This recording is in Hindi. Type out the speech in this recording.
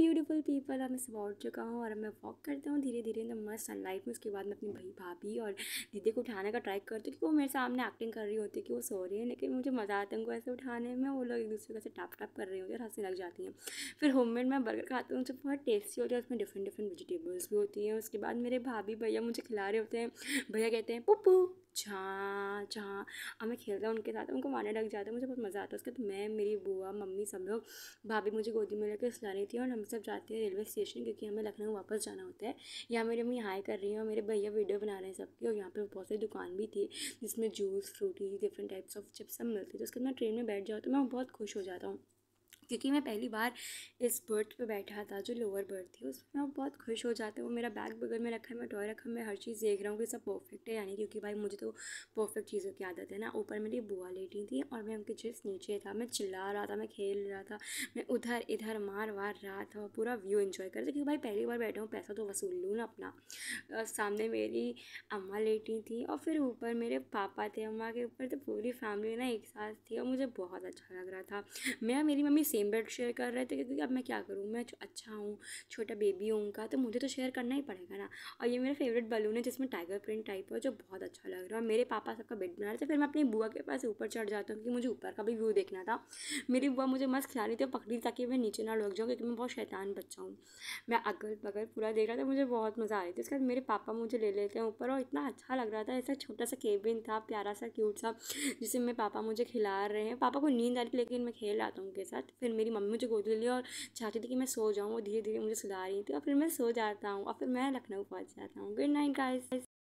ब्यूटीफुल पीपल अब मैं सुबह उठ चुका हूँ और अब मैं वॉक करता हूँ धीरे धीरे तो ना मस्त सनलाइट में उसके बाद मैं अपनी भाई भाभी और दीदी को उठाने का ट्राई करती हूँ क्योंकि वो मेरे सामने एक्टिंग कर रही होती है कि वो सो रही है लेकिन मुझे मज़ा आता है उनको ऐसे उठाने में वो लोग एक दूसरे को ऐसे टाप टाप कर रही होती है और हंसने लग जाती हैं फिर होम मेड मैं बर्गर खाती हूँ उनसे बहुत टेस्टी होती है उसमें डिफरेंट डिफरेंट वेजिटेबल्स भी होती हैं उसके बाद मेरे भाभी भैया मुझे खिला रहे होते हैं भैया कहते हैं पुप्पू छा छा अब मैं खेलता हूँ उनके साथ उनको मारने लग जाता है मुझे बहुत मज़ा आता है उसके तो मैं मेरी बुआ मम्मी सब लोग भाभी मुझे गोदी में लेकर सुला रही थी और हम सब जाते हैं रेलवे स्टेशन क्योंकि हमें लखनऊ वापस जाना होता है यहाँ मेरी मम्मी हाई कर रही है और मेरे भैया वीडियो बना रहे हैं सबकी और यहाँ पर बहुत सारी दुकान भी थी जिसमें juice Frooti different types of chips सब मिलती थी उसके बाद मैं ट्रेन में बैठ जाऊँ तो मैं बहुत खुश हो जाता हूँ क्योंकि मैं पहली बार इस बर्थ पे बैठा था जो लोअर बर्थ थी उसमें मैं बहुत खुश हो जाते हूँ मेरा बैग बगल में रखा है मैं टॉय रखा मैं हर चीज़ देख रहा हूँ कि सब परफेक्ट है यानी क्योंकि भाई मुझे तो परफेक्ट चीज़ों की आदत है ना ऊपर मेरी बुआ लेटी थी और मैं उनके जिस नीचे था मैं चिल्ला रहा था मैं खेल रहा था मैं उधर इधर मार वार रहा था पूरा व्यू इन्जॉय कर रहा क्योंकि भाई पहली बार बैठा हूँ पैसा तो वसूल लूँ ना अपना और सामने मेरी अम्मा लेटी थी और फिर ऊपर मेरे पापा थे अम्मा के ऊपर तो पूरी फैमिली ना एक साथ थी और मुझे बहुत अच्छा लग रहा था मैं मेरी mummy same same bed share कर रहे थे क्योंकि अब मैं क्या करूँ मैं अच्छा हूँ छोटा बेबी हूँ उनका तो मुझे तो शेयर करना ही पड़ेगा ना और ये मेरा फेवरेट बलून है जिसमें टाइगर प्रिंट टाइप है जो बहुत अच्छा लग रहा है मेरे पापा सबका बेड बना रहे थे फिर मैं अपनी बुआ के पास ऊपर चढ़ जाता हूँ क्योंकि मुझे ऊपर का भी व्यू देखना था मेरी बुआ मुझे मस्त खिला रही थी पकड़ी ताकि मैं नीचे ना लग जाऊँ क्योंकि मैं बहुत शैतान बच्चा हूँ मैं अगल बगल पूरा देख रहा था मुझे बहुत मज़ा आ रही थी उसके बाद मेरे पापा मुझे ले लेते हैं ऊपर और इतना अच्छा लग रहा था ऐसा छोटा सा केबिन था प्यारा सा क्यूट सा जिसे मेरे पापा मुझे खिला रहे हैं पापा को नींद आ रही थी लेकिन मैं खेल आता हूँ उनके साथ फिर फिर मेरी मम्मी मुझे गोद ले लिया और चाहती थी कि मैं सो जाऊँ वो धीरे धीरे मुझे सुला रही थी और फिर मैं सो जाता हूँ और फिर मैं लखनऊ पहुँच जाता हूँ गुड नाइट गाइस